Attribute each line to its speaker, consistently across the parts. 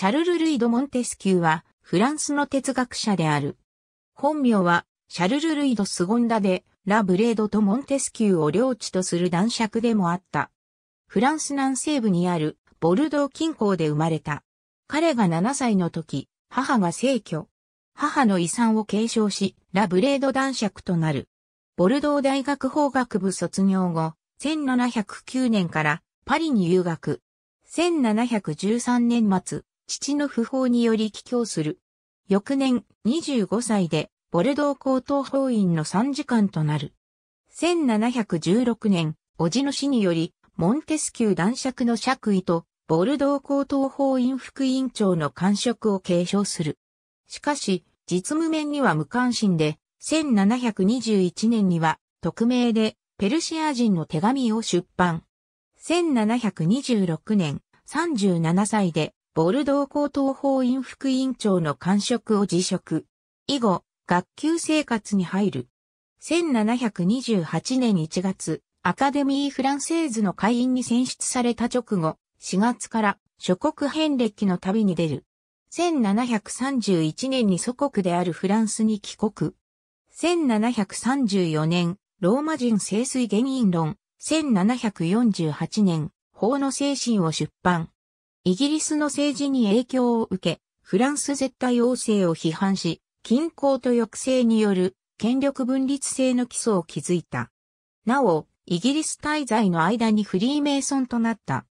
Speaker 1: シャルル・ルイド・モンテスキューは、フランスの哲学者である。本名は、シャルル・ルイド・スゴンダで、ラ・ブレードとモンテスキューを領地とする男爵でもあった。フランス南西部にある、ボルドー近郊で生まれた。彼が7歳の時、母が逝去。母の遺産を継承し、ラ・ブレード男爵となる。ボルドー大学法学部卒業後、1709年からパリに留学。1713年末、父の不法により帰郷する。翌年、25歳で、ボルドー高等法院の参事官となる。1716年、叔父の死により、モンテスキュー男爵の爵位と、ボルドー高等法院副委員長の官職を継承する。しかし、実務面には無関心で、1721年には、匿名で、ペルシア人の手紙を出版。1726年、37歳で、ボルドー高等法院副委員長の官職を辞職。以後、学級生活に入る。1728年1月、アカデミー・フランセーズの会員に選出された直後、4月から諸国遍歴の旅に出る。1731年に祖国であるフランスに帰国。1734年、ローマ人清水原因論。1748年、法の精神を出版。イギリスの政治に影響を受け、フランス絶対王政を批判し、均衡と抑制による権力分立性の基礎を築いた。なお、イギリス滞在の間にフリーメイソンとなった。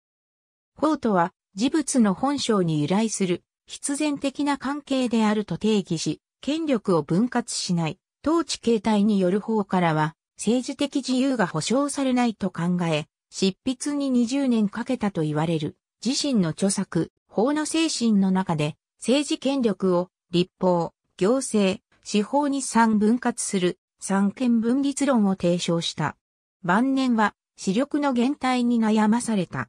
Speaker 1: 法ートは、事物の本性に由来する、必然的な関係であると定義し、権力を分割しない、統治形態による方からは、政治的自由が保障されないと考え、執筆に20年かけたと言われる。自身の著作、法の精神の中で、政治権力を立法、行政、司法に三分割する三権分立論を提唱した。晩年は視力の減退に悩まされた。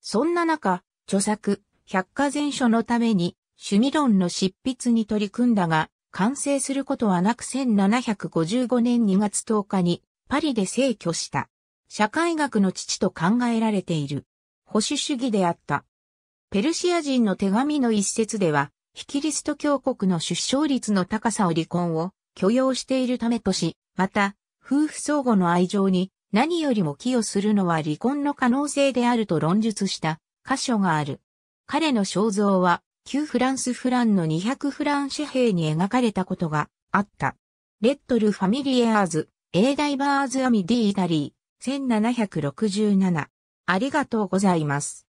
Speaker 1: そんな中、著作、百科全書のために趣味論の執筆に取り組んだが、完成することはなく1755年2月10日にパリで逝去した。社会学の父と考えられている。保守主義であった。ペルシア人の手紙の一節では、ヒキリスト教国の出生率の高さを離婚を許容しているためとし、また、夫婦相互の愛情に何よりも寄与するのは離婚の可能性であると論述した箇所がある。彼の肖像は、旧フランスフランの200フラン紙幣に描かれたことがあった。レッドル・ファミリエアーズ、エーダイバーズ・アミ・ディ・イタリー、1767。ありがとうございます。